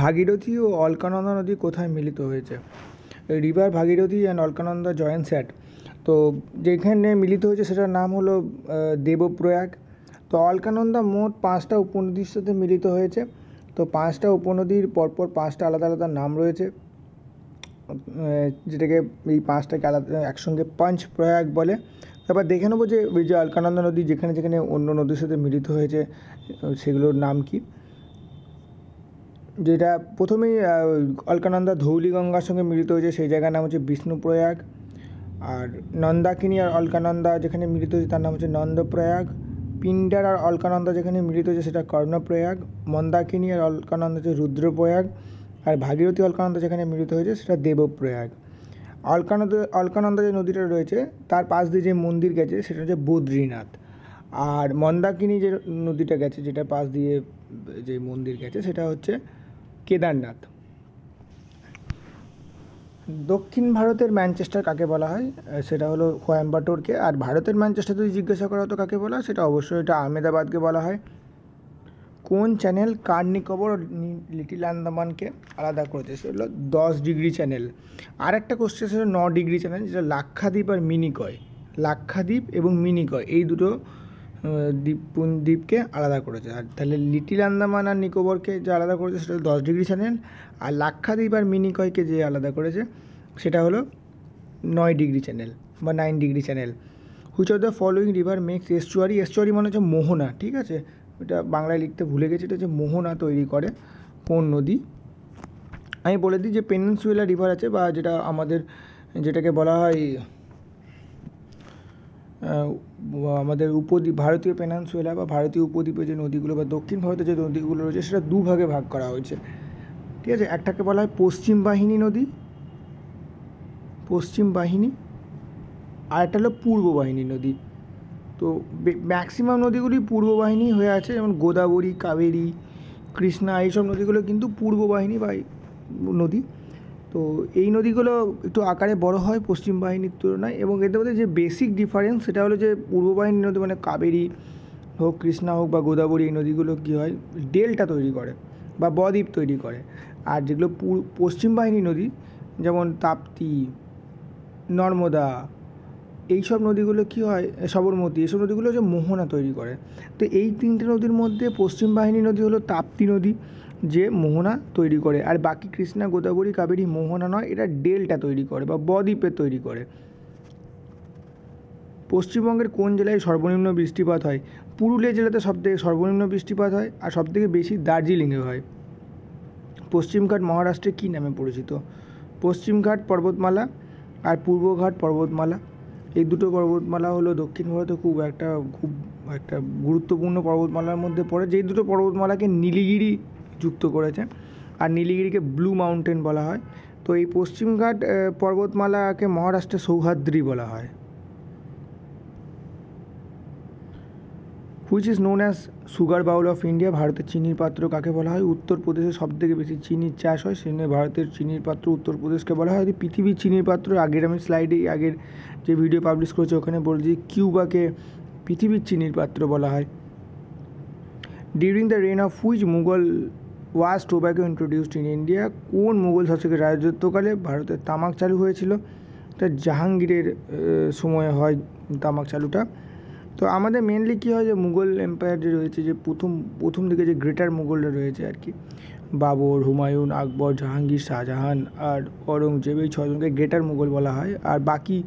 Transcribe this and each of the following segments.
ভাগীরথী ও অলকানন্দা নদী কোথায় মিলিত হয়েছে river Bhagirathi and Alaknanda joined at তো যেখানে মিলিত হয়েছে সেটার নাম হলো দেবপ্রয়াগ তো অলকানন্দা মোট পাঁচটা উপনদীর সাথে মিলিত হয়েছে তো পাঁচটা উপনদীর পরপর পাঁচটা আলাদা আলাদা নাম রয়েছে যেটাকে এই পাঁচটাকে আলাদা একসঙ্গে পাঞ্চ প্রয়াগ বলে তারপর দেখে নেবো যে ওই যে অলকানন্দা নদী যেখানে যেখানে অন্য নদীর সাথে মিলিত হয়েছে সেগুলোর নাম কী যেটা প্রথমেই অলকানন্দা ধৌলি গঙ্গার সঙ্গে মিলিত হয়েছে সেই জায়গার নাম হচ্ছে বিষ্ণুপ্রয়াগ আর নন্দাকিনী আর অলকানন্দা যেখানে মিলিত হয়েছে তার নাম হচ্ছে নন্দপ্রয়াগ পিন্ডার আর অলকানন্দা যেখানে মিলিত হয়েছে সেটা কর্ণপ্রয়াগ মন্দাকিনী আর অলকানন্দা হচ্ছে রুদ্রপ্রয়াগ আর ভাগীরথী অলকানন্দা যেখানে মিলিত হয়েছে সেটা দেবপ্রয়াগ অলকানন্দ অলকানন্দা যে নদীটা রয়েছে তার পাশ দিয়ে যে মন্দির গেছে সেটা হচ্ছে বদ্রীনাথ আর মন্দাকিনী যে নদীটা গেছে যেটা পাশ দিয়ে যে মন্দির গেছে সেটা হচ্ছে কেদারনাথ দক্ষিণ ভারতের ম্যানচেস্টার কাকে বলা হয় সেটা হলো কোয়েম্বাটোরকে আর ভারতের ম্যানচেস্টার যদি জিজ্ঞাসা করা হতো কাকে বলা হয় সেটা অবশ্যই এটা আহমেদাবাদকে বলা হয় কোন চ্যানেল কার নিকোবর লিটিল আন্দামানকে আলাদা করেছে সেটা হলো দশ ডিগ্রি চ্যানেল আর একটা কোশ্চেন সেটা ন ডিগ্রি চ্যানেল যেটা লাক্ষাদ্বীপ আর মিনিকয় লাক্ষাদ্বীপ এবং মিনিকয় এই দুটো দ্বীপ দ্বীপকে আলাদা করেছে আর তাহলে লিটিল আন্দামান আর নিকোবরকে যে আলাদা করেছে সেটা দশ ডিগ্রি চ্যানেল আর লাক্ষাদ্বীপ আর মিনিকয়কে যে আলাদা করেছে সেটা হলো নয় ডিগ্রি চ্যানেল বা nine degree channel which of the following river makes estuary estuary মানে হচ্ছে মোহনা ঠিক আছে এটা বাংলায় লিখতে ভুলে গেছি এটা হচ্ছে মোহনা তৈরি করে কোন নদী আমি বলে দিই যে পেনিনসুয়েলা রিভার আছে বা যেটা আমাদের যেটাকে বলা হয় আমাদের উপদ্বীপ ভারতীয় পেনান্সুয়েলা বা ভারতীয় উপদ্বীপে যে নদীগুলো বা দক্ষিণ ভারতে যে নদীগুলো রয়েছে সেটা দুভাগে ভাগ করা হয়েছে ঠিক আছে একটাকে বলা হয় পশ্চিম বাহিনী নদী পশ্চিম বাহিনী আর একটা হলো পূর্ব বাহিনী নদী তো ম্যাক্সিমাম নদীগুলি পূর্ব বাহিনী হয়ে আছে যেমন গোদাবরী কাবেরী কৃষ্ণা এইসব নদীগুলো কিন্তু পূর্ব বাহিনী বা নদী তো এই নদীগুলো একটু আকারে বড় হয় পশ্চিম বাহিনীর তুলনায় এবং এদের মধ্যে যে বেসিক ডিফারেন্স সেটা হলো যে পূর্ব বাহিনীর নদী মানে কাবেরী হোক কৃষ্ণা হোক বা গোদাবরী এই নদীগুলো কী হয় ডেল্টা তৈরি করে বা বদ্বীপ তৈরি করে আর যেগুলো পশ্চিম বাহিনী নদী যেমন তাপ্তি নর্মদা এই সব নদীগুলো কি হয় সবরমতী এইসব নদীগুলো যে মোহনা তৈরি করে তো এই তিনটে নদীর মধ্যে পশ্চিম বাহিনী নদী হলো তাপ্তি নদী যে মোহনা তৈরি করে আর বাকি কৃষ্ণা গোদাবরী কাবেরী মোহনা নয় এটা ডেল্টা তৈরি করে বা বদ্বীপে তৈরি করে পশ্চিমবঙ্গের কোন জেলায় সর্বনিম্ন বৃষ্টিপাত হয় পুরুলিয়া জেলাতে সবথেকে সর্বনিম্ন বৃষ্টিপাত হয় আর সবথেকে বেশি দার্জিলিংয়ে হয় পশ্চিমঘাট মহারাষ্ট্রে কী নামে পরিচিত পশ্চিমঘাট পর্বতমালা আর পূর্বঘাট পর্বতমালা এই দুটো পর্বতমালা হলো দক্ষিণ ভারতে খুব একটা খুব একটা গুরুত্বপূর্ণ পর্বতমালার মধ্যে পড়ে যেই দুটো পর্বতমালাকে নীলিগিরি যুক্ত করেছে আর নীলগিরিকে ব্লু মাউন্টেন বলা হয় তো এই পশ্চিমঘাট পর্বতমালাকে মহারাষ্ট্রে সৌহাদ্রি বলা হয় which is known as sugar bowl of India ভারতের চিনির পাত্র কাকে বলা হয় উত্তরপ্রদেশে সবথেকে বেশি চিনির চাষ হয় সেজন্য ভারতের চিনির পাত্র উত্তরপ্রদেশকে বলা হয় পৃথিবীর চিনির পাত্র আগের আমি স্লাইডে আগের যে ভিডিও পাবলিশ করেছি ওখানে বলছি কিউবাকে পৃথিবীর চিনির পাত্র বলা হয় during the reign of which Mughal was tobacco introduced in India কোন মুঘল শাসকের রাজত্বকালে ভারতে তামাক চালু হয়েছিল এটা জাহাঙ্গীরের সময়ে হয় তামাক চালুটা তো আমাদের মেনলি কী হয় যে মুঘল এম্পায়ার যে রয়েছে যে প্রথম প্রথম দিকে যে গ্রেটার মুঘলরা রয়েছে আর কি বাবর হুমায়ুন আকবর জাহাঙ্গীর শাহজাহান আর ঔরঙ্গজেব এই ছজনকে গ্রেটার মুঘল বলা হয় আর বাকি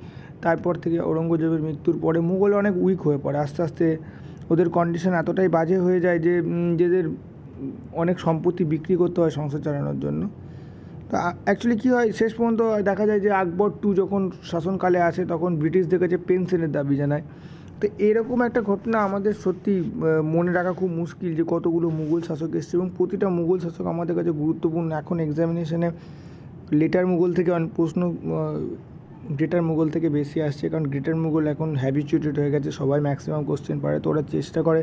তারপর থেকে ঔরঙ্গজেবের মৃত্যুর পরে মুঘল অনেক উইক হয়ে পড়ে আস্তে আস্তে ওদের কন্ডিশন এতটাই বাজে হয়ে যায় যে যেদের অনেক সম্পত্তি বিক্রি করতে হয় সংসার চালানোর জন্য তো অ্যাকচুয়ালি কী হয় শেষ পর্যন্ত দেখা যায় যে আকবর টু যখন শাসনকালে আসে তখন ব্রিটিশদের কাছে পেনশনের দাবি জানায় তো এরকম একটা ঘটনা আমাদের সত্যি মনে রাখা খুব মুশকিল যে কতগুলো মুঘল শাসক এসছে এবং প্রতিটা মুঘল শাসক আমাদের কাছে গুরুত্বপূর্ণ এখন এক্সামিনেশনে লেটার মুঘল থেকে প্রশ্ন গ্রেটার মুঘল থেকে বেশি আসছে কারণ গ্রেটার মুঘল এখন হ্যাবিচুয়েটেড হয়ে গেছে সবাই ম্যাক্সিমাম কোশ্চেন পারে তো ওরা চেষ্টা করে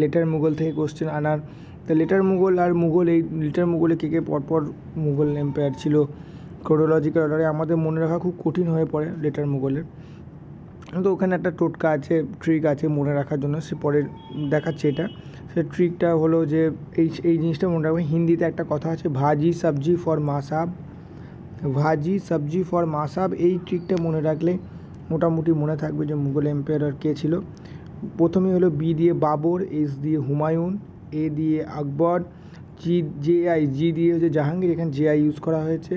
লেটার মুঘল থেকে কোশ্চেন আনার তা লেটার মুঘল আর মুঘল এই লেটার মুঘলে কে কে পরপর মুঘল এম্পায়ার ছিল ক্রোডোলজিক্যাল অর্ডারে আমাদের মনে রাখা খুব কঠিন হয়ে পড়ে লেটার মুঘলের তো ওখানে একটা টোটকা আছে ট্রিক আছে মনে রাখার জন্য সে পরে দেখাচ্ছে এটা সে ট্রিকটা হলো যে এই এই জিনিসটা মনে রাখবে হিন্দিতে একটা কথা আছে ভাজি সবজি ফর মাসাব ভাজি সবজি ফর মাসাব এই ট্রিকটা মনে রাখলে মোটামুটি মনে থাকবে যে মুঘল এম্পায়ার কে ছিল প্রথমে হলো বি দিয়ে বাবর এস দিয়ে হুমায়ুন এ দিয়ে আকবর জি জে আই জি দিয়ে হচ্ছে জাহাঙ্গীর এখানে জে আই ইউজ করা হয়েছে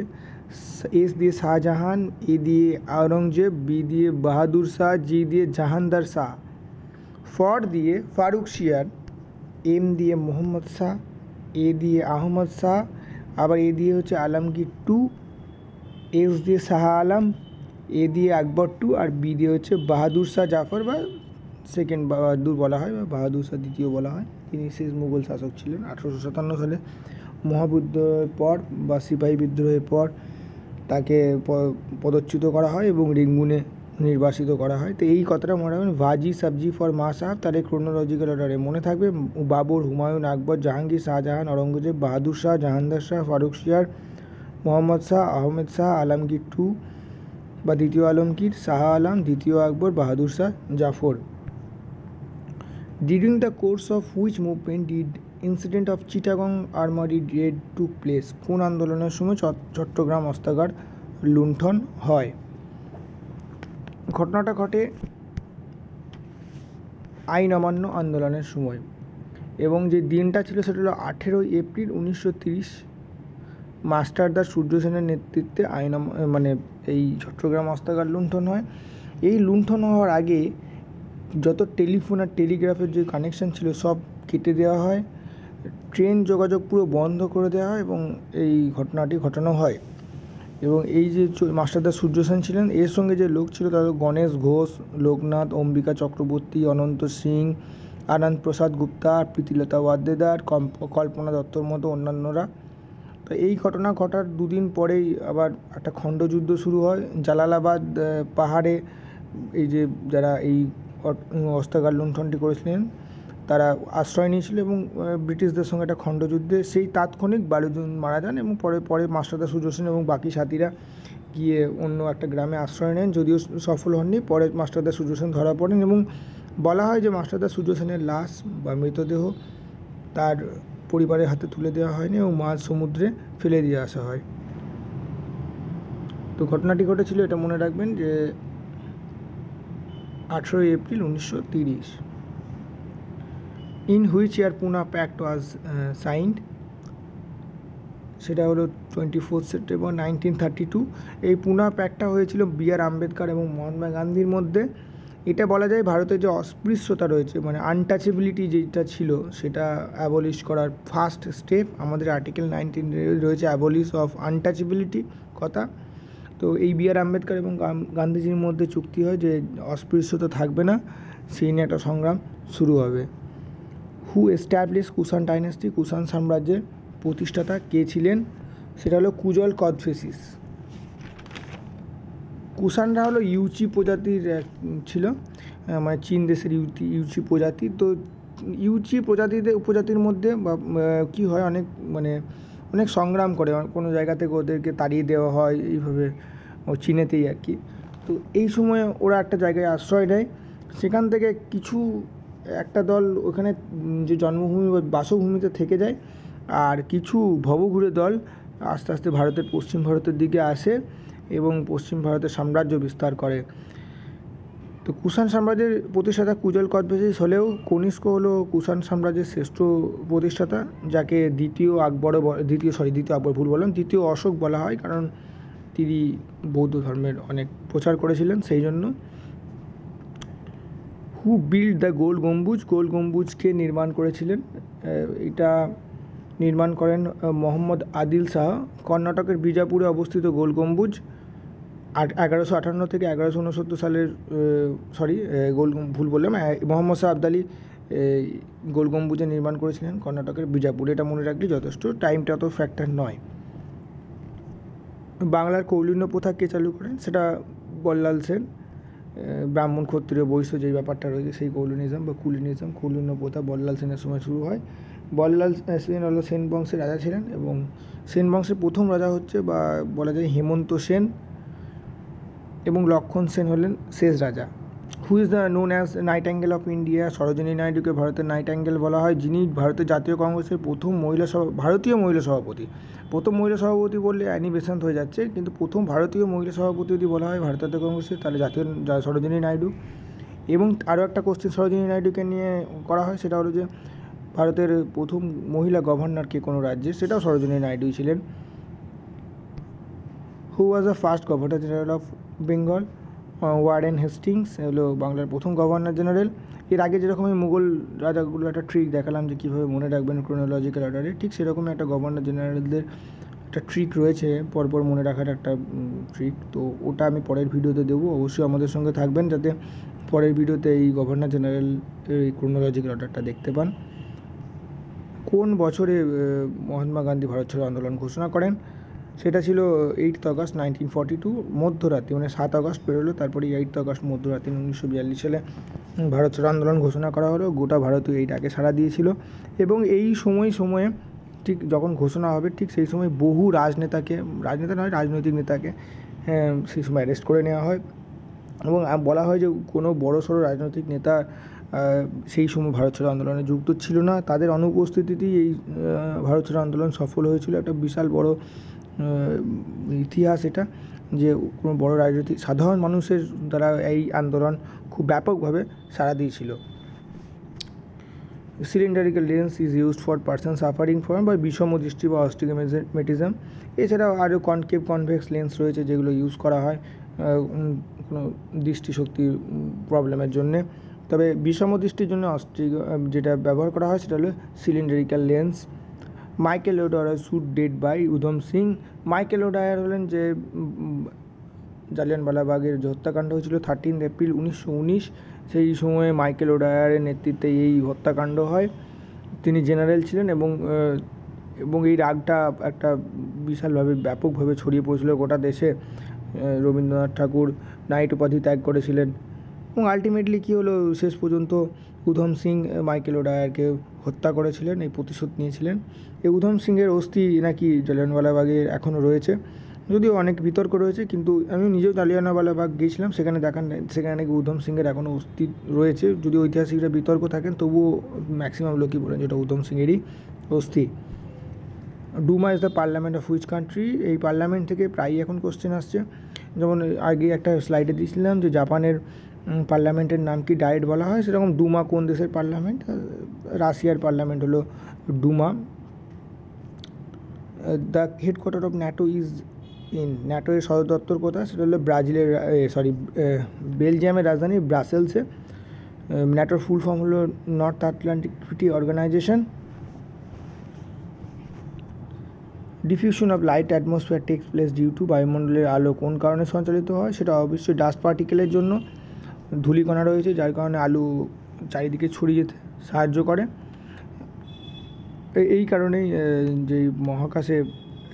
এস দিয়ে শাহজাহান এ দিয়ে আওরঙ্গজেব বি দিয়ে বাহাদুর শাহ জি দিয়ে জাহানদার শাহ ফর দিয়ে ফারুক শিয়ার এম দিয়ে মোহাম্মদ শাহ এ দিয়ে আহমদ শাহ আবার এ দিয়ে হচ্ছে আলমগীর টু এস দিয়ে শাহ আলম এ দিয়ে আকবর টু আর বি দিয়ে হচ্ছে বাহাদুর শাহ জাফর বা সেকেন্ড বাহাদুর বলা হয় বা বাহাদুর শাহ দ্বিতীয় বলা হয় তিনি শেষ মুঘল শাসক ছিলেন আঠেরোশো সাতান্ন সালে মহাবিদ্রোহের পর বা সিপাহী বিদ্রোহের পর তাকে পদচ্যুত করা হয় এবং রিঙ্গুনে নির্বাসিত করা হয় তো এই কথাটা মনে রাখবেন ভাজি সাবজি ফর মা সাহাব তার এই ক্রোনোলজিক্যাল অর্ডারে মনে থাকবে বাবর হুমায়ুন আকবর জাহাঙ্গীর শাহজাহান অরঙ্গজেব বাহাদুর শাহ জাহানদার শাহ ফারুক শিয়ার মোহাম্মদ শাহ আহমেদ শাহ আলমগীর টু বা দ্বিতীয় আলমগীর শাহ আলম দ্বিতীয় Akbar Bahadur Shah Zafar During the course of which movement did incident of Chittagong Armory raid took place কোন আন্দোলনের সময় চট্টগ্রাম অস্ত্রাগার লুণ্ঠন হয় ঘটনাটা ঘটে আইন অমান্য আন্দোলনের সময় এবং যে দিনটা ছিল সেটা হলো আঠেরোই এপ্রিল উনিশশো তিরিশ মাস্টারদা সূর্য সেনের নেতৃত্বে আইন মানে এই চট্টগ্রাম অস্ত্রাগার লুণ্ঠন হয় এই লুণ্ঠন হওয়ার আগে যত টেলিফোন আর টেলিগ্রাফের যে কানেকশান ছিল সব কেটে দেওয়া হয় ট্রেন যোগাযোগ পুরো বন্ধ করে দেওয়া হয় এবং এই ঘটনাটি ঘটানো হয় এবং এই যে মাস্টারদা সূর্য সেন ছিলেন এর সঙ্গে যে লোক ছিল তাদের গণেশ ঘোষ লোকনাথ অম্বিকা চক্রবর্তী অনন্ত সিং আনন্দ প্রসাদ গুপ্তা প্রীতিলতা ওয়াদ্দেদার কল্পনা দত্তর মতো অন্যান্যরা তো এই ঘটনা ঘটার দুদিন পরেই আবার একটা খণ্ডযুদ্ধ শুরু হয় জালালাবাদ পাহাড়ে এই যে যারা এই অস্ত্রাগার লুণ্ঠনটি করেছিলেন তারা আশ্রয় নিয়েছিল এবং ব্রিটিশদের সঙ্গে একটা খণ্ডযুদ্ধে সেই তাৎক্ষণিক বালুজন মারা যান এবং পরে পরে মাস্টারদা সুজোসেন এবং বাকি সাথীরা গিয়ে অন্য একটা গ্রামে আশ্রয় নেন যদিও সফল হননি পরে মাস্টারদা সুজোসেন ধরা পড়েন এবং বলা হয় যে মাস্টারদা সূর্যসেনের লাশ বা মৃতদেহ তার পরিবারের হাতে তুলে দেওয়া হয়নি এবং মাছ সমুদ্রে ফেলে দিয়ে আসা হয় তো ঘটনাটি ঘটেছিল এটা মনে রাখবেন যে আঠেরোই এপ্রিল উনিশশো তিরিশ in which year Poona pact was signed সেটা হলো twenty fourth September nineteen thirty two এই পুনা প্যাকটা হয়েছিল বি আর আম্বেদকর এবং মহাত্মা গান্ধীর মধ্যে এটা বলা যায় ভারতের যে অস্পৃশ্যতা রয়েছে মানে আনটাচেবিলিটি যেটা ছিল সেটা অ্যাবলিশ করার ফার্স্ট স্টেপ আমাদের আর্টিকেল নাইনটিন রয়েছে অ্যাবলিশ অফ আনটাচেবিলিটি কথা তো এই বি আর আম্বেদকর এবং গান্ধীজির মধ্যে চুক্তি হয় যে অস্পৃশ্যতা থাকবে না সেই নিয়ে একটা সংগ্রাম শুরু হবে who establish Kushan dynasty Kushan সাম্রাজ্যের প্রতিষ্ঠাতা কে ছিলেন সেটা হলো কুজল কদফেসিস কুষাণরা হলো ইউচি প্রজাতির ছিল মানে চীন দেশের ইউটি ইউচি প্রজাতি তো ইউচি প্রজাতিতে উপজাতির মধ্যে বা কী হয় অনেক মানে অনেক সংগ্রাম করে কোনো জায়গা থেকে ওদেরকে তাড়িয়ে দেওয়া হয় এইভাবে ও চিনেতেই আর কি তো এই সময়ে ওরা একটা জায়গায় আশ্রয় নেয় সেখান থেকে কিছু একটা দল ওখানে যে জন্মভূমি বা বাসভূমিতে থেকে যায় আর কিছু ভবঘুরে দল আস্তে আস্তে ভারতের পশ্চিম ভারতের দিকে আসে এবং পশ্চিম ভারতের সাম্রাজ্য বিস্তার করে তো কুষাণ সাম্রাজ্যের প্রতিষ্ঠাতা কুজল কদবেসিস হলেও কনিষ্ক হলো কুষাণ সাম্রাজ্যের শ্রেষ্ঠ প্রতিষ্ঠাতা যাকে দ্বিতীয় আকবরও দ্বিতীয় সরি দ্বিতীয় আকবর ভুল বলেন দ্বিতীয় অশোক বলা হয় কারণ তিনি বৌদ্ধ ধর্মের অনেক প্রচার করেছিলেন সেই জন্য হু বিল্ড দ্য গোল গম্বুজ গোল গম্বুজকে নির্মাণ করেছিলেন এটা নির্মাণ করেন মোহাম্মদ আদিল শাহ কর্ণাটকের বিজাপুরে অবস্থিত গোল গম্বুজ এগারোশো আটান্ন থেকে এগারোশো উনসত্তর সালের সরি গোল ভুল বললাম মোহাম্মদ শাহ আবদালি গোল গম্বুজে নির্মাণ করেছিলেন কর্ণাটকের বিজাপুর এটা মনে রাখলে যথেষ্ট টাইমটা তো ফ্যাক্টর নয় বাংলার কৌলিন্য প্রথা কে চালু করেন সেটা বল্লাল সেন ব্রাহ্মণ ক্ষত্রিয় বৈশ্য যে ব্যাপারটা রয়েছে সেই কৌলিনিজম বা কুলিনিজম কৌলিন্য প্রথা বল্লাল সেনের সময় শুরু হয় বল্লাল সেন হল সেন বংশের রাজা ছিলেন এবং সেন বংশের প্রথম রাজা হচ্ছে বা বলা যায় হেমন্ত সেন এবং লক্ষণ সেন হলেন শেষ রাজা who is the known as nightingale of India Sarojini নাইডুকে ভারতের নাইট অ্যাঙ্গেল বলা হয় যিনি ভারতের জাতীয় কংগ্রেসের প্রথম মহিলা সভা ভারতীয় মহিলা সভাপতি প্রথম মহিলা সভাপতি বললে অ্যানি বেসান্ত হয়ে যাচ্ছে কিন্তু প্রথম ভারতীয় মহিলা সভাপতি যদি বলা হয় ভারতের কংগ্রেসের তাহলে জাতীয় সরোজিনী নাইডু এবং আরও একটা কোশ্চেন সরোজিনী নাইডুকে নিয়ে করা হয় সেটা হলো যে ভারতের প্রথম মহিলা গভর্নর কে কোনো রাজ্যে সেটাও সরোজিনী নাইডুই ছিলেন who was the first governor general of Bengal Warren Hastings হলো বাংলার প্রথম গভর্নর জেনারেল এর আগে যেরকম এই মুঘল রাজাগুলো একটা ট্রিক দেখালাম যে কীভাবে মনে রাখবেন ক্রোনোলজিক্যাল অর্ডারে ঠিক সেরকমই একটা গভর্নর জেনারেলদের একটা ট্রিক রয়েছে পরপর মনে রাখার একটা ট্রিক তো ওটা আমি পরের ভিডিওতে দেবো অবশ্যই আমাদের সঙ্গে থাকবেন যাতে পরের ভিডিওতে এই গভর্নর জেনারেল এই ক্রোনোলজিক্যাল অর্ডারটা দেখতে পান কোন বছরে মহাত্মা গান্ধী ভারত ছাড়ো আন্দোলন ঘোষণা করেন সেটা ছিল eight August nineteen forty two মধ্যরাত্রি মানে সাত আগস্ট পেরোলো তারপরে এইট আগস্ট মধ্যরাত্রি উনিশশো বিয়াল্লিশ সালে ভারত ছাড়ো আন্দোলন ঘোষণা করা হলো গোটা ভারত এইট আগে সাড়া দিয়েছিল এবং এই সময় সময়ে ঠিক যখন ঘোষণা হবে ঠিক সেই সময় বহু রাজনেতাকে রাজনেতা নয় রাজনৈতিক নেতাকে হ্যাঁ, সেই সময় অ্যারেস্ট করে নেওয়া হয় এবং বলা হয় যে কোনো বড় সড়ো রাজনৈতিক নেতা সেই সময় ভারত ছাড়ো আন্দোলনে যুক্ত ছিল না তাদের অনুপস্থিতিতেই এই ভারত ছাড়ো আন্দোলন সফল হয়েছিল একটা বিশাল বড় ইতিহাস এটা যে কোনো বড় রাজনৈতিক সাধারণ মানুষের দ্বারা এই আন্দোলন খুব ব্যাপকভাবে সাড়া দিয়েছিল cylindrical lens is use for person suffering for বা বিষম দৃষ্টি বা অস্টিগমেটিজম এছাড়াও আরও কনকেভ কনভেক্স লেন্স রয়েছে যেগুলো ইউজ করা হয় কোনো দৃষ্টিশক্তির প্রবলেমের জন্যে তবে বিষম দৃষ্টির জন্য অস্ট্রিগ যেটা ব্যবহার করা হয় সেটা হলো cylindrical lens Michael O'Dwyer shoot dead by Udham Singh Michael O'Dwyer হলেন যে জালিয়ানবালাবাগের যে হত্যাকাণ্ড হয়েছিল থার্টিন এপ্রিল উনিশশো উনিশ সেই সময়ে মাইকেল ওডায়ারের নেতৃত্বে এই হত্যাকাণ্ড হয় তিনি জেনারেল ছিলেন এবং এবং এই রাগটা একটা বিশালভাবে ব্যাপকভাবে ছড়িয়ে পড়েছিল গোটা দেশে রবীন্দ্রনাথ ঠাকুর নাইট উপাধি ত্যাগ করেছিলেন এবং আলটিমেটলি কী হলো শেষ পর্যন্ত উধম সিং মাইকেল ওডায়ারকে হত্যা করেছিলেন এই প্রতিশোধ নিয়েছিলেন এই উধম সিংয়ের অস্থি নাকি জালিয়ানওয়ালাবাগে এখনও রয়েছে যদিও অনেক বিতর্ক রয়েছে কিন্তু আমি নিজেও জালিয়ানওয়ালাবাগ গিয়েছিলাম সেখানে দেখান সেখানে নাকি উধম সিংয়ের এখনও অস্থি রয়েছে যদি ঐতিহাসিকরা বিতর্ক থাকেন তবুও ম্যাক্সিমাম লোকই বলেন যেটা উধম সিংয়েরই অস্থি Duma is the parliament of which country এই পার্লামেন্ট থেকে প্রায়ই এখন কোশ্চেন আসছে যেমন আগে একটা স্লাইডে দিয়েছিলাম যে জাপানের পার্লামেন্টের নাম কি ডায়েট বলা হয় সেরকম ডুমা কোন দেশের পার্লামেন্ট রাশিয়ার পার্লামেন্ট হলো Duma the headquarter of NATO is in ন্যাটোর সদর দপ্তর কোথায় সেটা হলো ব্রাজিলের সরি বেলজিয়ামের রাজধানী ব্রাসেলসে ন্যাটোর ফুল ফর্ম হলো নর্থ আটলান্টিক ফিটি organization diffusion of light atmosphere takes place due to বায়ুমণ্ডলের আলো কোন কারণে সঞ্চালিত হয় সেটা অবশ্যই ডাস্ট পার্টিকেলের জন্য ধূলিকণা রয়েছে যার কারণে আলু চারিদিকে ছড়িয়ে যেতে সাহায্য করে এই কারণেই যে মহাকাশে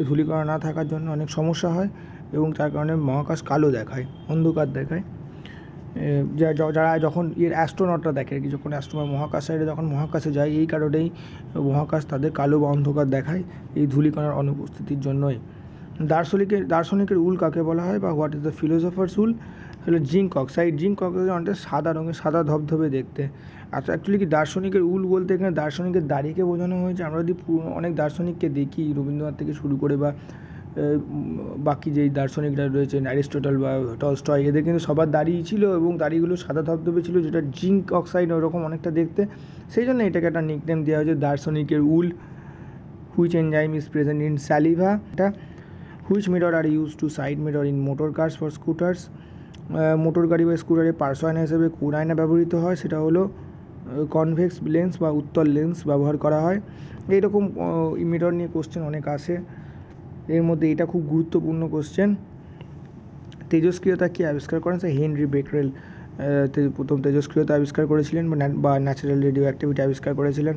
ধূলিকণা না থাকার জন্য অনেক সমস্যা হয় এবং তার কারণে মহাকাশ কালো দেখায় অন্ধকার দেখায় যারা যখন এর অ্যাস্ট্রোনটরা দেখে আর কি যখন অ্যাস্ট্রোনট মহাকাশ সাইডে যখন মহাকাশে যায় এই কারণেই মহাকাশ তাদের কালো বা অন্ধকার দেখায় এই ধূলিকণার অনুপস্থিতির জন্যই দার্শনিকের দার্শনিকের উল কাকে বলা হয় বা what is the philosopher's wool হলো জিঙ্ক অক্সাইড জিঙ্ক অক্সাইড অনেকটা সাদা রঙের সাদা ধবধবে দেখতে আচ্ছা অ্যাকচুয়ালি কি দার্শনিকের উল বলতে এখানে দার্শনিকের দাড়িকে বোঝানো হয়েছে আমরা যদি অনেক দার্শনিককে দেখি রবীন্দ্রনাথ থেকে শুরু করে বা বাকি যেই দার্শনিকরা রয়েছেন অ্যারিস্টটল বা টলস্টয় এদের কিন্তু সবার দাড়ি ছিল এবং দাড়িগুলো সাদা ধবধবে ছিল যেটা জিঙ্ক অক্সাইড ওরকম অনেকটা দেখতে সেই জন্য এটাকে একটা নিকনেম দেওয়া হয়েছে দার্শনিকের wool which enzyme is present in saliva এটা which mirror are use to side mirror in motor cars for scooters motor গাড়ি বা স্কুটারে পার্শ্ব আয়না হিসেবে কোন আয়না ব্যবহৃত হয় সেটা হলো কনভেক্স লেন্স বা উত্তল লেন্স ব্যবহার করা হয় এইরকম মিরর নিয়ে কোশ্চেন অনেক আসে এর মধ্যে এটা খুব গুরুত্বপূর্ণ কোশ্চেন তেজস্ক্রিয়তা কি আবিষ্কার করেন স্যার হেনরি বেকরেল প্রথম তেজস্ক্রিয়তা আবিষ্কার করেছিলেন বা ন্যাচারাল রেডিও অ্যাক্টিভিটি আবিষ্কার করেছিলেন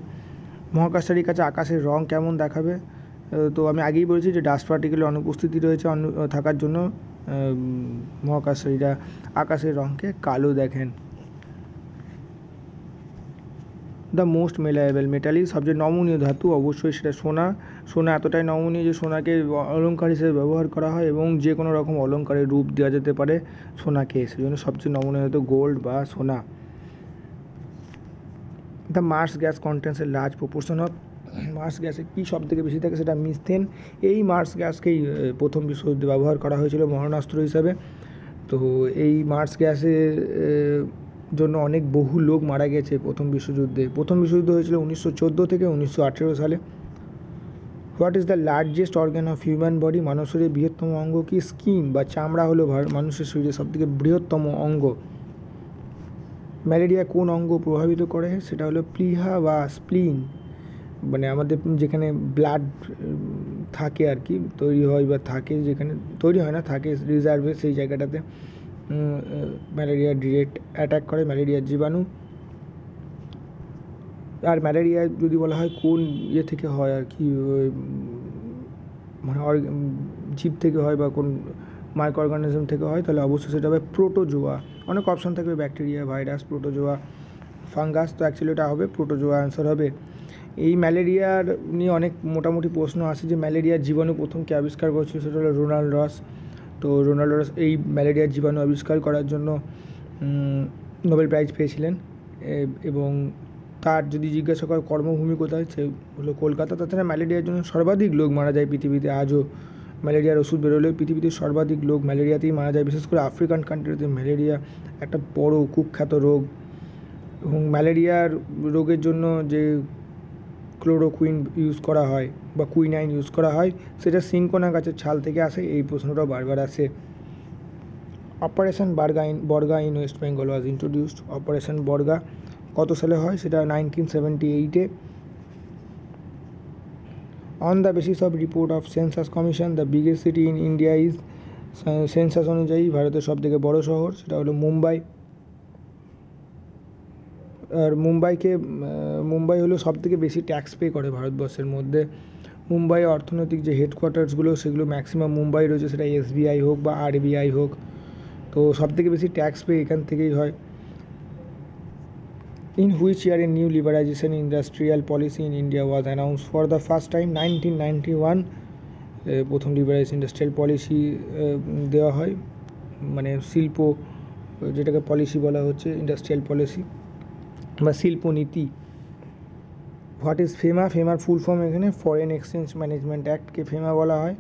মহাকাশচারীর কাছে আকাশের রং কেমন দেখাবে তো আমি আগেই বলেছি যে ডাস্ট পার্টিকেলের অনুপস্থিতি রয়েছে থাকার জন্য নকাসর ইডা আকাশের রংকে কালো দেখেন the most malleable metallic subject নওমুনিয় ধাতু অবশ্যই সেটা সোনা সোনা এতটায় নওমুনিয় যে সোনাকে অলংকারের ব্যবহার করা হয় এবং যে কোনো রকম অলংকারের রূপ দেওয়া যেতে পারে সোনাকে সেজন্য সবচেয়ে নওমুনিয় হলো গোল্ড বা সোনা the marsh gas contents a large proportion marsh গ্যাসে কী সব থেকে বেশি থাকে সেটা মিথেন এই মার্স গ্যাসকেই প্রথম বিশ্বযুদ্ধে ব্যবহার করা হয়েছিল মরণাস্ত্র হিসাবে তো এই মার্স গ্যাসের জন্য অনেক বহু লোক মারা গেছে প্রথম বিশ্বযুদ্ধে প্রথম বিশ্বযুদ্ধ হয়েছিল উনিশশো থেকে উনিশশো সালে what is the largest organ of human body মানুষের বৃহত্তম অঙ্গ কি স্কিম বা চামড়া হলো মানুষের শরীরের সবথেকে বৃহত্তম অঙ্গ ম্যালেরিয়া কোন অঙ্গ প্রভাবিত করে সেটা হলো প্লিহা বা স্প্লিন মানে আমাদের যেখানে ব্লাড থাকে আর কি তৈরি হয় বা থাকে যেখানে তৈরি হয় না থাকে রিজার্ভে সেই জায়গাটাতে ম্যালেরিয়া ডিরেক্ট অ্যাটাক করে ম্যালেরিয়ার জীবাণু আর ম্যালেরিয়া যদি বলা হয় কোন ইয়ে থেকে হয় আর কি মানে জীব থেকে হয় বা কোন মাইক্রো অর্গানিজম থেকে হয় তাহলে অবশ্যই সেটা হবে প্রোটোজোয়া অনেক অপশন থাকবে ব্যাকটেরিয়া ভাইরাস প্রোটোজোয়া ফাঙ্গাস তো অ্যাকচুয়ালি এটা হবে প্রোটোজোয়া অ্যান্সার হবে এই ম্যালেরিয়ার নিয়ে অনেক মোটামুটি প্রশ্ন আসে যে ম্যালেরিয়ার জীবাণু প্রথম কে আবিষ্কার করেছিল সেটা হলো রোনাল্ড রস তো রোনাল্ড রস এই ম্যালেরিয়ার জীবাণু আবিষ্কার করার জন্য নোবেল প্রাইজ পেয়েছিলেন এবং তার যদি জিজ্ঞাসা করে কর্মভূমি কোথায় সে হলো কলকাতা তাছাড়া ম্যালেরিয়ার জন্য সর্বাধিক লোক মারা যায় পৃথিবীতে আজও ম্যালেরিয়ার ওষুধ বেরোলে পৃথিবীতে সর্বাধিক লোক ম্যালেরিয়াতেই মারা যায় বিশেষ করে আফ্রিকান কান্ট্রিতে ম্যালেরিয়া একটা বড় কুখ্যাত রোগ এবং ম্যালেরিয়ার রোগের জন্য যে ক্লোরোকুইন ইউজ করা হয় বা কুইনাইন ইউজ করা হয় সেটা সিঙ্কোনা গাছের ছাল থেকে আসে এই প্রশ্নটাও বারবার আসে operation Barga in Barga in West Bengal was introduced operation Barga কত সালে হয় সেটা নাইনটিন সেভেন্টি এইটে on the basis of report of census commission the biggest city in India is census অনুযায়ী ভারতের সব থেকে বড় শহর সেটা হলো মুম্বাই আর মুম্বাইকে মুম্বাই হলো সব থেকে বেশি ট্যাক্স পে করে ভারতবর্ষের মধ্যে মুম্বাই অর্থনৈতিক যে হেডকোয়ার্টার্সগুলো সেগুলো ম্যাক্সিমাম মুম্বাই রয়েছে সেটা এসবিআই হোক বা আরবিআই হোক তো সব থেকে বেশি ট্যাক্স পে এখান থেকেই হয় in which year a new liberalization industrial policy in India was announce for the first time nineteen ninety one প্রথম লিবারাইজ ইন্ডাস্ট্রিয়াল পলিসি দেওয়া হয় মানে শিল্প যেটাকে পলিসি বলা হচ্ছে ইন্ডাস্ট্রিয়াল পলিসি বা শিল্পনীতি হোয়াট ইজ ফেমা ফেমার ফুল ফর্ম এখানে ফরেন এক্সচেঞ্জ ম্যানেজমেন্ট অ্যাক্টকে ফেমা বলা হয়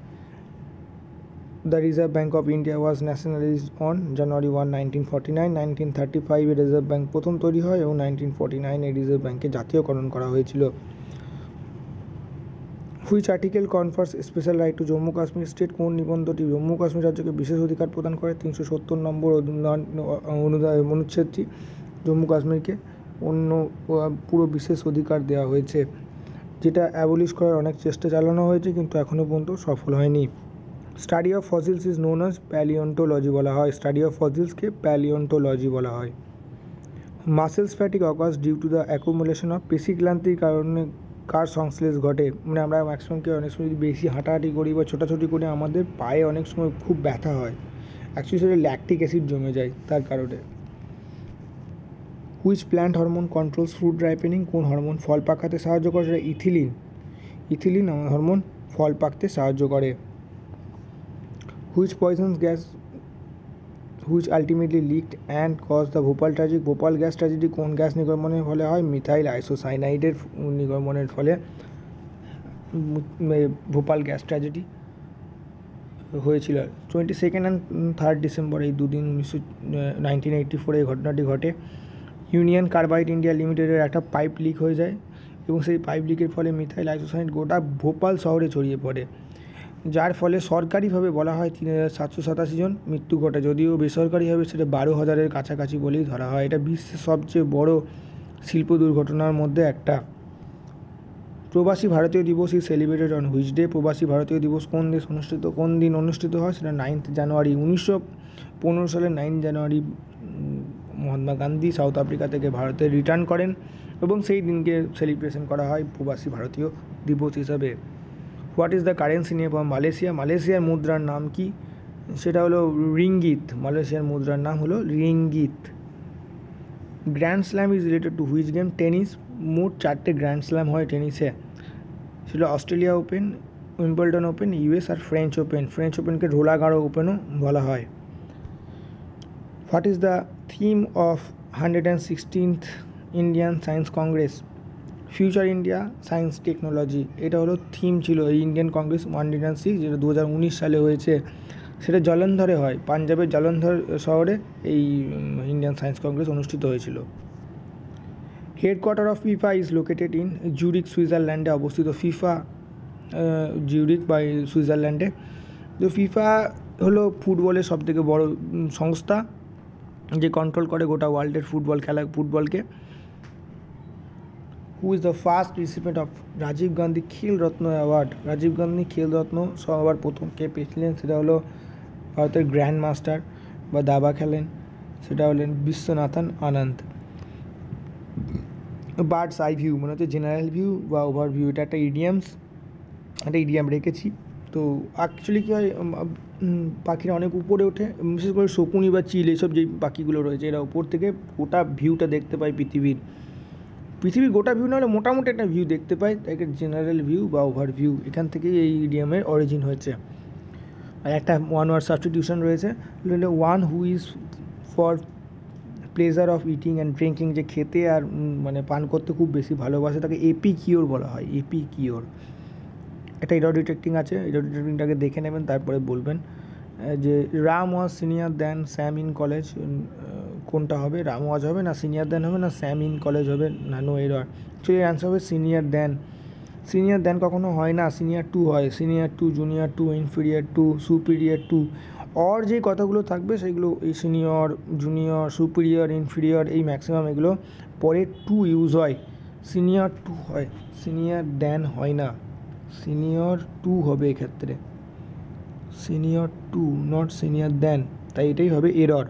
the reserve bank of India was nationalize on January one nineteen forty nine nineteen thirty ফাইভে রিজার্ভ ব্যাঙ্ক প্রথম তৈরি হয় এবং নাইনটিন ফর্টি নাইনে রিজার্ভ ব্যাঙ্কে জাতীয়করণ করা হয়েছিল which article confers special right to Jammu Kashmir state কোন নিবন্ধটি জম্মু কাশ্মীর রাজ্যকে বিশেষ অধিকার প্রদান করে তিনশো সত্তর নম্বর অনুচ্ছেদটি জম্মু কাশ্মীরকে অন্য পুরো বিশেষ অধিকার দেওয়া হয়েছে যেটা অ্যাবলিশ করার অনেক চেষ্টা চালানো হয়েছে কিন্তু এখনও পর্যন্ত সফল হয়নি study of fossils is known as palaeontology বলা হয় স্টাডি অফ ফসিলসকে প্যালিওন্টোলজি বলা হয় muscles fatigue occurs due to the accumulation of পেশিক্লান্তির কারণে কার সংশ্লেষ ঘটে মানে আমরা ম্যাক্সিমাম কি অনেক সময় যদি বেশি হাঁটাহাঁটি করি বা ছোটাছুটি করি আমাদের পায়ে অনেক সময় খুব ব্যথা হয় অ্যাকচুয়ালি সেটা ল্যাকটিক অ্যাসিড জমে যায় তার কারণে which plant hormone controls fruit ripening কোন হরমোন ফল পাকাতে সাহায্য করে সেটা ইথিলিন ইথিলিন হরমোন ফল পাকতে সাহায্য করে which poisonous gas which ultimately leaked and cause the Bhopal tragic Bhopal gas tragedy কোন গ্যাস নিগমনের ফলে হয় মিথাইল আইসোসাইনাইডের নিগমনের ফলে ভোপাল গ্যাস ট্র্যাজেডি হয়েছিল twenty second and third December এই দুদিন উনিশশো নাইনটিন এইটটি ফোরে এই ঘটনাটি ঘটে ইউনিয়ন কার্বাইড ইন্ডিয়া লিমিটেডের একটা পাইপ লিক হয়ে যায় এবং সেই পাইপ লিকের ফলে মিথাইল আইসোসাইড গোটা ভোপাল শহরে ছড়িয়ে পড়ে যার ফলে সরকারিভাবে বলা হয় তিন হাজার সাতশো সাতাশি জন মৃত্যু ঘটে যদিও বেসরকারিভাবে সেটা বারো হাজারের কাছাকাছি বলেই ধরা হয় এটা বিশ্বের সবচেয়ে বড় শিল্প দুর্ঘটনার মধ্যে একটা Pravasi Bharatiya Divas is celebrated on which day Pravasi Bharatiya দিবস কোন দেশ অনুষ্ঠিত কোন দিন অনুষ্ঠিত হয় সেটা নাইন্থ জানুয়ারি উনিশশো পনেরো সালের nine January Mahatma Gandhi South Africa থেকে ভারতে রিটার্ন করেন এবং সেই দিনকে সেলিব্রেশন করা হয় প্রবাসী ভারতীয় দিবস হিসাবে হোয়াট ইজ দ্য কারেন্সি নিয়ে পাওয়া মালয়েশিয়া মালয়েশিয়ার মুদ্রার নাম কি সেটা হলো রিঙ্গিত মালয়েশিয়ার মুদ্রার নাম হলো ringgit grand slam is related to which game tennis মোট চারটে গ্র্যান্ড স্ল্যাম হয় টেনিসে সেটা Australia open Wimbledon open US আর ফ্রেঞ্চ ওপেন ফ্রেঞ্চ ওপেনকে ঢোলাগাড়ো ওপেনও বলা হয় what is the theme of 116th Indian science congress future India science technology এটা হলো থিম ছিল এই Indian congress one hundred and six যেটা দু সালে হয়েছে সেটা জলন্ধরে হয় পাঞ্জাবের জলন্ধর শহরে এই ইন্ডিয়ান সায়েন্স কংগ্রেস অনুষ্ঠিত হয়েছিল headquarter of FIFA is located in Zurich সুইজারল্যান্ডে অবস্থিত ফিফা জুরিক বা সুইজারল্যান্ডে তো ফিফা হলো ফুটবলের সবথেকে বড় সংস্থা যে কন্ট্রোল করে গোটা ওয়ার্ল্ডের ফুটবল খেলা ফুটবলকে who is the first recipient of Rajiv Gandhi Khel Ratna award Rajib Gandhi Khel রত্ন সবার প্রথম কে পেয়েছিলেন সেটা হলো ভারতের গ্র্যান্ড মাস্টার বা দাবা খেলেন সেটা হলেন Viswanathan Anand bird's eye view মানে হচ্ছে জেনারেল ভিউ বা ওভার ভিউ এটা একটা ইডিয়ামস একটা ইডিয়াম রেখেছি তো অ্যাকচুয়ালি কী হয় পাখিরা অনেক উপরে ওঠে বিশেষ করে শকুনি বা চিল এইসব যে পাখিগুলো রয়েছে এরা উপর থেকে গোটা ভিউটা দেখতে পায় পৃথিবীর পৃথিবীর গোটা ভিউ না হলে মোটামুটি একটা ভিউ দেখতে পায় একটা জেনারেল ভিউ বা ওভার ভিউ এখান থেকেই এই ইডিয়ামের অরিজিন হয়েছে আর একটা ওয়ান ওয়ার সাবস্টিটিউশন রয়েছে one who is for pleasure of eating and drinking যে খেতে আর মানে পান করতে খুব বেশি ভালোবাসে তাকে এপি কিওর বলা হয় এপি কিওর একটা এরর ডিটেক্টিং আছে এরর ডিটেক্টিংটাকে দেখে নেবেন তারপরে বলবেন যে Ram was senior then Sam in college কোনটা হবে রাম ওয়াজ হবে না সিনিয়র দেন হবে না স্যাম ইন কলেজ হবে না নো এরর অ্যাকচুয়ালি অ্যান্সার হবে সিনিয়র দেন সিনিয়র দেন কখনো হয় না সিনিয়র টু হয় senior to junior to inferior to superior to or যে কথাগুলো থাকবে সেগুলো এই সিনিয়র জুনিয়র সুপিরিয়র ইনফিরিয়র এই ম্যাক্সিমাম এগুলো পরে টু ইউজ হয় সিনিয়র টু হয় সিনিয়র দেন হয় না সিনিয়র টু হবে এক্ষেত্রে senior to not senior then তাই এটাই হবে এরর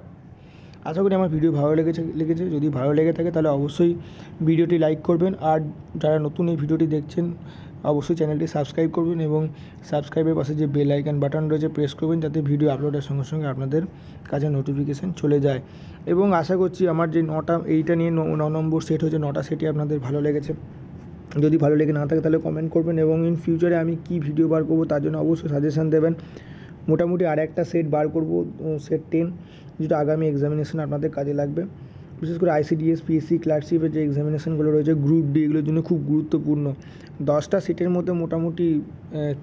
আশা করি আমার ভিডিও ভালো লেগেছে লেগেছে যদি ভালো লেগে থাকে তাহলে অবশ্যই ভিডিওটি লাইক করবেন আর যারা নতুন এই ভিডিওটি দেখছেন অবশ্যই চ্যানেলটি সাবস্ক্রাইব করবেন এবং সাবস্ক্রাইবের পাশে যে বেল আইকন বাটন রয়েছে প্রেস করবেন যাতে ভিডিও আপলোডের সঙ্গে সঙ্গে আপনাদের কাছে নোটিফিকেশান চলে যায় এবং আশা করছি আমার যে নটা এইটা নিয়ে ন নম্বর সেট হয়েছে নটা সেটি আপনাদের ভালো লেগেছে যদি ভালো লেগে না থাকে তাহলে কমেন্ট করবেন এবং ইন ফিউচারে আমি কি ভিডিও বার করবো তার জন্য অবশ্যই সাজেশান দেবেন মোটামুটি আর একটা সেট বার করব সেট টেন যেটা আগামী এক্সামিনেশন আপনাদের কাজে লাগবে বিশেষ করে আইসিডিএস পিএসসি ক্লার্কশিপের যে এক্সামিনেশানগুলো রয়েছে গ্রুপ ডি এগুলোর জন্য খুব গুরুত্বপূর্ণ দশটা সেটের মধ্যে মোটামুটি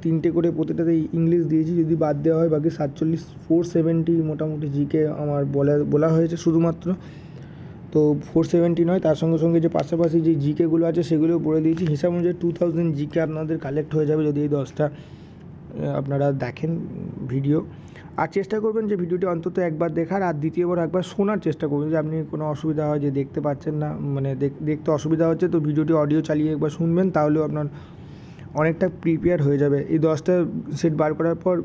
তিনটে করে প্রতিটাতে ইংলিশ দিয়েছি যদি বাদ দেওয়া হয় বাকি সাতচল্লিশ ফোর সেভেন্টি মোটামুটি জিকে আমার বলা বলা হয়েছে শুধুমাত্র তো ফোর সেভেন্টি নয় তার সঙ্গে সঙ্গে যে পাশাপাশি যে জিকেগুলো আছে সেগুলোও পড়ে দিয়েছি হিসাব অনুযায়ী টু থাউজেন্ড জিকে আপনাদের কালেক্ট হয়ে যাবে যদি এই দশটা আপনারা দেখেন ভিডিও আর চেষ্টা করবেন যে ভিডিওটি অন্তত একবার দেখার আর দ্বিতীয়বার একবার শোনার চেষ্টা করবেন যে আপনি কোনো অসুবিধা হয় যে দেখতে পাচ্ছেন না মানে দেখতে অসুবিধা হচ্ছে তো ভিডিওটি অডিও চালিয়ে একবার শুনবেন তাহলেও আপনার অনেকটা প্রিপেয়ার হয়ে যাবে এই দশটা সেট বার করার পর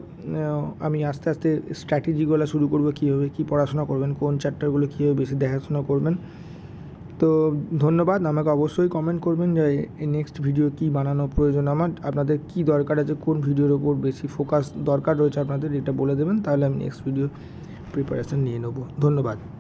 আমি আস্তে আস্তে স্ট্র্যাটেজিগুলো শুরু করবো কীভাবে কী পড়াশোনা করবেন কোন চ্যাপ্টারগুলো কীভাবে বেশি দেখাশোনা করবেন তো ধন্যবাদ আমাকে অবশ্যই কমেন্ট করবেন যে নেক্সট ভিডিও কী বানানো প্রয়োজন আমার আপনাদের কি দরকার আছে কোন ভিডিওর ওপর বেশি ফোকাস দরকার রয়েছে আপনাদের এটা বলে দেবেন তাহলে আমি নেক্সট ভিডিও প্রিপারেশান নিয়ে নেবো ধন্যবাদ